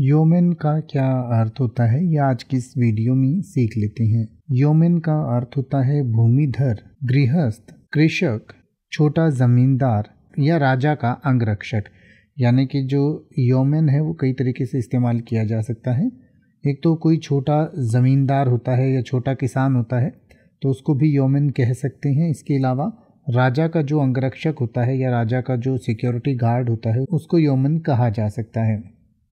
योमेन का क्या अर्थ होता है ये आज की इस वीडियो में सीख लेते हैं योमेन का अर्थ होता है भूमिधर गृहस्थ कृषक छोटा जमींदार या राजा का अंगरक्षक यानी कि जो योमेन है वो कई तरीके से इस्तेमाल किया जा सकता है एक तो कोई छोटा ज़मींदार होता है या छोटा किसान होता है तो उसको भी योमेन कह सकते हैं इसके अलावा राजा का जो अंगरक्षक होता है या राजा का जो सिक्योरिटी गार्ड होता है उसको योमन कहा जा सकता है